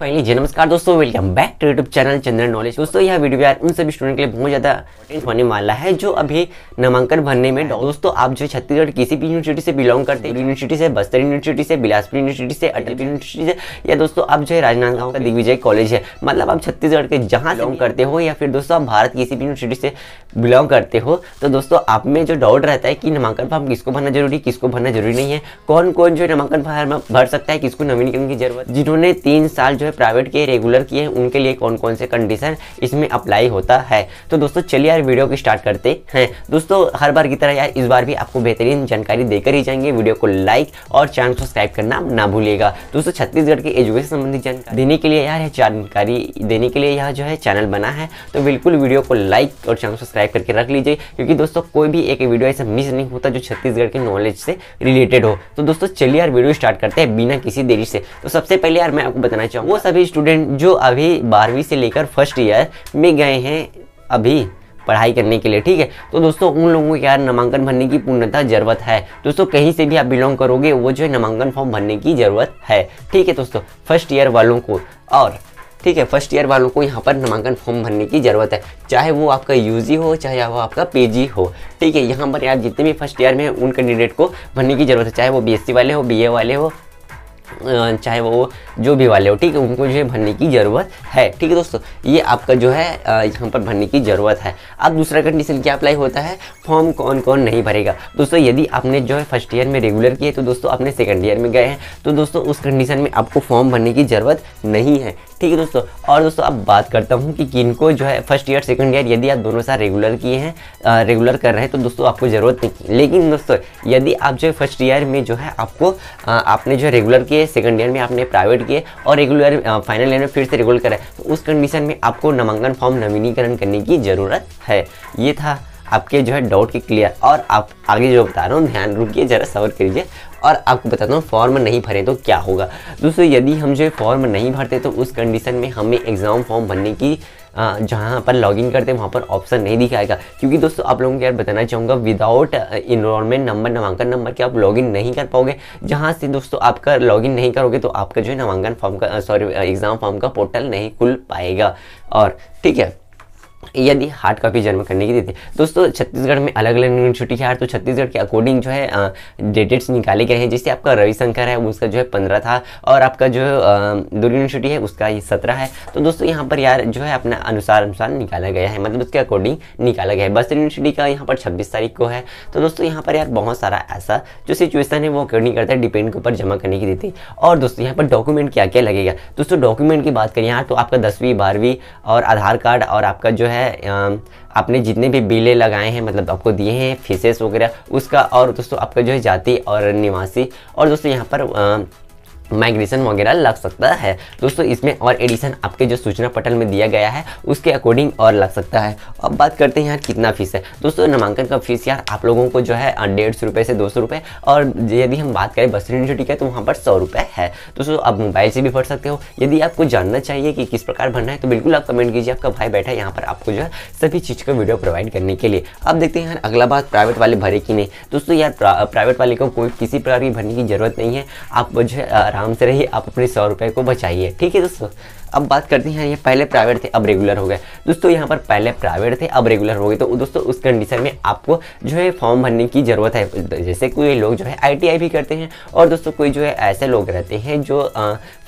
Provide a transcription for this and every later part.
finally जी नमस्कार दोस्तों welcome back to YouTube channel Chandran knowledge दोस्तों यह वीडियो यार उन सभी स्टूडेंट के लिए बहुत ज़्यादा इंपॉर्टेंट होने वाला है जो अभी नामांकन भरने में दोस्तों आप जो छत्तीसगढ़ किसी भी यूनिवर्सिटी से बिलोंग करते हैं यूनिवर्सिटी से बस्तर यूनिवर्सिटी से बिलासपुर यूनिवर्सिटी से अटल यूनिवर्सिटी से या दोस्तों आप जो है राजनांदगांव का दिग्विजय कॉलेज है मतलब आप छत्तीसगढ़ के जहाँ बिलोंग करते हो या फिर दोस्तों आप भारत किसी भी यूनिवर्सिटी से बिलोंग करते हो तो दोस्तों आप में जो डाउट रहता है कि नामांकन फॉर्म किसको भरना जरूरी किसको भरना जरूरी नहीं है कौन कौन जो है नामांकन फॉर्म भर सकता है किसको नवीनीकरण की जरूरत जिन्होंने तीन साल जो है प्राइवेट किए रेगुलर किए हैं उनके लिए कौन कौन से कंडीशन इसमें अप्लाई होता है तो दोस्तों चलिए यार वीडियो को स्टार्ट करते हैं दोस्तों हर बार की तरह यार इस बार भी आपको बेहतरीन जानकारी देकर ही जाएंगे वीडियो को लाइक और चैनल सब्सक्राइब करना ना भूलिएगा दोस्तों छत्तीसगढ़ के एजुकेशन संबंधी जानकारी देने के लिए यार जानकारी देने के लिए यह जो है चैनल बना है तो बिल्कुल वीडियो को लाइक और चैनल सब्सक्राइब करके रख लीजिए क्योंकि दोस्तों कोई भी एक वीडियो ऐसा मिस नहीं होता जो छत्तीसगढ़ के नॉलेज से रिलेटेड हो तो दोस्तों चलिए यार वीडियो स्टार्ट करते हैं बिना किसी देरी से तो सबसे पहले यार मैं आपको बताना चाहूँ वो सभी स्टूडेंट जो अभी बारहवीं से लेकर फर्स्ट ईयर में गए हैं अभी पढ़ाई करने के लिए ठीक है तो दोस्तों उन लोगों को यार नामांकन भरने की पूर्णता जरूरत है दोस्तों कहीं से भी आप बिलोंग करोगे वो जो है नामांकन फॉर्म भरने की ज़रूरत है ठीक है दोस्तों फर्स्ट ईयर वालों को और ठीक है फर्स्ट ईयर वालों को यहाँ पर नामांकन फॉर्म भरने की ज़रूरत है चाहे वो आपका यू हो चाहे वो आपका पीजी हो ठीक है यहाँ पर यार जितने भी फर्स्ट ईयर में उन कैंडिडेट को भरने की ज़रूरत है चाहे वो बी वाले हो बी वाले हो चाहे वो जो भी वाले हो ठीक है उनको जो है भरने की ज़रूरत है ठीक है दोस्तों ये आपका जो है यहाँ पर भरने की ज़रूरत है अब दूसरा कंडीशन क्या अप्लाई होता है फॉर्म कौन कौन नहीं भरेगा दोस्तों यदि आपने जो है फर्स्ट ईयर में रेगुलर किए तो दोस्तों आपने सेकेंड ईयर में गए हैं तो दोस्तों उस कंडीशन में आपको फॉर्म भरने की ज़रूरत नहीं है ठीक है दोस्तों और दोस्तों अब बात करता हूँ कि किन को जो है फर्स्ट ईयर सेकेंड ईयर यदि आप दोनों साल रेगुलर किए हैं रेगुलर कर रहे हैं तो दोस्तों आपको ज़रूरत नहीं लेकिन दोस्तों यदि आप जो है फर्स्ट ईयर में जो है आपको आ, आपने जो है रेगुलर किए सेकेंड ईयर में आपने प्राइवेट किए और रेगुलर फाइनल ईयर में फिर से रेगुलर करें तो उस कंडीशन में आपको नामांकन फॉर्म नवीनीकरण करने की ज़रूरत है ये था आपके जो है डाउट के क्लियर और आप आगे जो बता रहा हूँ ध्यान रुकिए ज़रा सवर करिए और आपको बताता हूँ फॉर्म नहीं भरें तो क्या होगा दोस्तों यदि हम जो है फॉर्म नहीं भरते तो उस कंडीशन में हमें एग्ज़ाम फॉर्म भरने की जहाँ पर लॉगिन करते हैं वहाँ पर ऑप्शन नहीं दिखाएगा क्योंकि दोस्तों आप लोगों को यार बताना चाहूँगा विदाउट इनरोलमेंट नंबर नामांकन नंबर के आप लॉगिन नहीं कर पाओगे जहाँ से दोस्तों आपका लॉगिन नहीं करोगे तो आपका जो है नामांकन फॉर्म का सॉरी एग्ज़ाम फॉर्म का पोर्टल नहीं खुल पाएगा और ठीक है यदि हार्ड कॉपी जन्म करने की तिथि दोस्तों छत्तीसगढ़ में अलग अलग यूनिवर्सिटी है तो छत्तीसगढ़ के अकॉर्डिंग जो है डेटेट्स निकाले गए हैं जिससे आपका रविशंकर है उसका जो है पंद्रह था और आपका जो दो यूनिवर्सिटी है उसका ये सत्रह है तो दोस्तों यहाँ पर यार जो है अपना अनुसार अनुसार निकाला गया है मतलब उसके अकॉर्डिंग निकाला गया है बस्तर यूनिवर्सिटी का यहाँ पर छब्बीस तारीख को है तो दोस्तों यहाँ पर यार बहुत सारा ऐसा जो सिचुएसन है वो अकॉर्डिंग करता है डिपेंड के ऊपर जमा करने की देती और दोस्तों यहाँ पर डॉक्यूमेंट क्या क्या लगेगा दोस्तों डॉक्यूमेंट की बात करें यहाँ तो आपका दसवीं बारहवीं और आधार कार्ड और आपका जो है है आपने जितने भी बिले लगाए हैं मतलब आपको दिए हैं फीसेस वगैरह उसका और दोस्तों आपका जो है जाति और निवासी और दोस्तों यहाँ पर माइग्रेशन वगैरह लग सकता है दोस्तों इसमें और एडिशन आपके जो सूचना पटल में दिया गया है उसके अकॉर्डिंग और लग सकता है अब बात करते हैं यार कितना फीस है दोस्तों नामांकन का फीस यार आप लोगों को जो है डेढ़ सौ रुपये से दो सौ रुपये और यदि हम बात करें बस्तर यूनिवर्सिटी का तो वहाँ पर सौ रुपये है दोस्तों आप मोबाइल से भी भर सकते हो यदि आपको जानना चाहिए कि किस प्रकार भरना है तो बिल्कुल आप कमेंट कीजिए आपका भाई बैठा है यहाँ पर आपको जो है सभी चीज़ का वीडियो प्रोवाइड करने के लिए अब देखते हैं यार अगला बात प्राइवेट वाले भरे कि नहीं दोस्तों यार प्राइवेट वाले को कोई किसी प्रकार की भरने की जरूरत नहीं है आप जो है आराम से रहिए आप अपने सौ रुपये को बचाइए ठीक है दोस्तों अब बात करते हैं ये पहले प्राइवेट थे अब रेगुलर हो गए दोस्तों यहाँ पर पहले प्राइवेट थे अब रेगुलर हो गए तो दोस्तों उस कंडीशन में आपको जो है फॉर्म भरने की ज़रूरत है जैसे कोई लोग जो है आई भी करते हैं और दोस्तों कोई जो है ऐसे लोग रहते हैं जो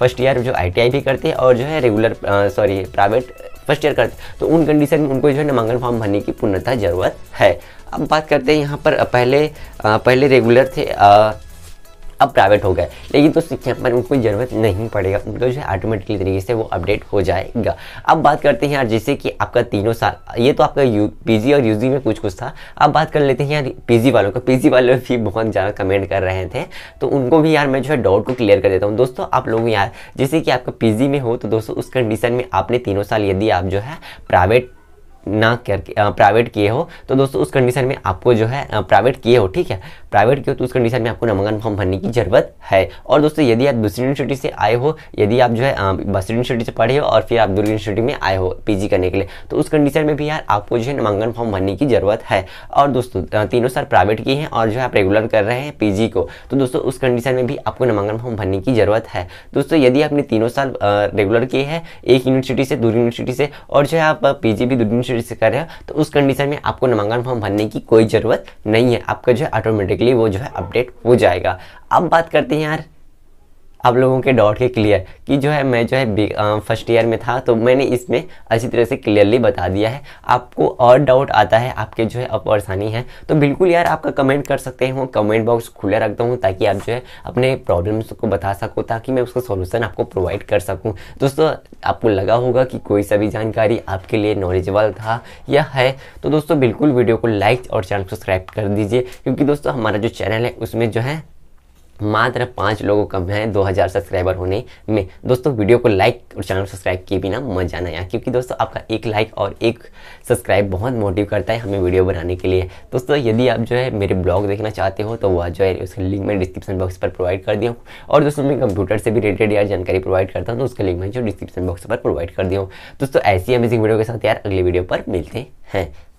फर्स्ट ईयर जो आई भी करते हैं और जो है regular sorry private first year करते तो उन कंडीशन में उनको जो है नामांकन फॉर्म भरने की पूर्णतः ज़रूरत है अब बात करते हैं यहाँ पर पहले पहले रेगुलर थे अब प्राइवेट हो गए लेकिन तो शिक्षा पर उनको ज़रूरत नहीं पड़ेगा उनको जो है ऑटोमेटिकली तरीके से वो अपडेट हो जाएगा अब बात करते हैं यार जैसे कि आपका तीनों साल ये तो आपका यू पीजी और यू में कुछ कुछ था अब बात कर लेते हैं यार पी वालों का पी वाले भी बहुत ज़्यादा कमेंट कर रहे थे तो उनको भी यार मैं जो है डाउट को क्लियर कर देता हूँ दोस्तों आप लोग यार जैसे कि आपका पी में हो तो दोस्तों उस कंडीशन में आपने तीनों साल यदि आप जो है प्राइवेट ना करके प्राइवेट किए हो तो दोस्तों उस कंडीशन में आपको जो है प्राइवेट किए हो ठीक है प्राइवेट किए हो तो उस कंडीशन में आपको नामांकन फॉर्म भरने की ज़रूरत है और दोस्तों यदि आप दूसरी यूनिवर्सिटी से आए हो यदि आप जो है बस्तर यूनिवर्सिटी से पढ़े हो और फिर आप दुर्ग यूनिवर्सिटी में आए हो पी करने के लिए तो उस कंडीशन में भी यार आपको जो है नामांकन फॉर्म भरने की ज़रूरत है और दोस्तों तीनों साल प्राइवेट किए हैं और जो है आप रेगुलर कर रहे हैं पी को तो दोस्तों उस कंडीशन में भी आपको नामांकन फॉर्म भरने की ज़रूरत है दोस्तों यदि आपने तीनों साल रेगुलर किए हैं एक यूनिवर्सिटी से दूसरी यूनिवर्सिटी से और जो है आप पी भी दूसरी इश्यू से कर रहे हो तो उस कंडीशन में आपको नामांकन फॉर्म भरने की कोई ज़रूरत नहीं है आपका जो है ऑटोमेटिकली वो जो है अपडेट हो जाएगा अब बात करते हैं यार आप लोगों के डाउट के क्लियर कि जो है मैं जो है फर्स्ट ईयर में था तो मैंने इसमें अच्छी तरह से क्लियरली बता दिया है आपको और डाउट आता है आपके जो है अब परेशानी है तो बिल्कुल यार आपका कमेंट कर सकते हैं कमेंट बॉक्स खुला रखता हूँ ताकि आप जो है अपने प्रॉब्लम्स को बता सको ताकि मैं उसका सोल्यूशन आपको प्रोवाइड कर सकूँ दोस्तों आपको लगा होगा कि कोई सभी जानकारी आपके लिए नॉलेजेबल था या है तो दोस्तों बिल्कुल वीडियो को लाइक और चैनल सब्सक्राइब कर दीजिए क्योंकि दोस्तों हमारा जो चैनल है उसमें जो है मात्र पाँच लोगों कम है 2000 सब्सक्राइबर होने में दोस्तों वीडियो को लाइक और चैनल सब्सक्राइब किए बिना मत जाना यार क्योंकि दोस्तों आपका एक लाइक और एक सब्सक्राइब बहुत मोटिव करता है हमें वीडियो बनाने के लिए दोस्तों यदि आप जो है मेरे ब्लॉग देखना चाहते हो तो वह जो है उसके लिंक मैं डिस्क्रिप्शन बॉक्स पर प्रोवाइड कर दिया हूँ और दोस्तों मैं कंप्यूटर से भी रिलेटेड यार जानकारी प्रोवाइड करता हूँ तो उसका लिंक मैं जो डिस्क्रिप्शन बॉक्स पर प्रोवाइड कर दिया हूँ दोस्तों ऐसी अमेजिंग वीडियो के साथ यार अगले वीडियो पर मिलते हैं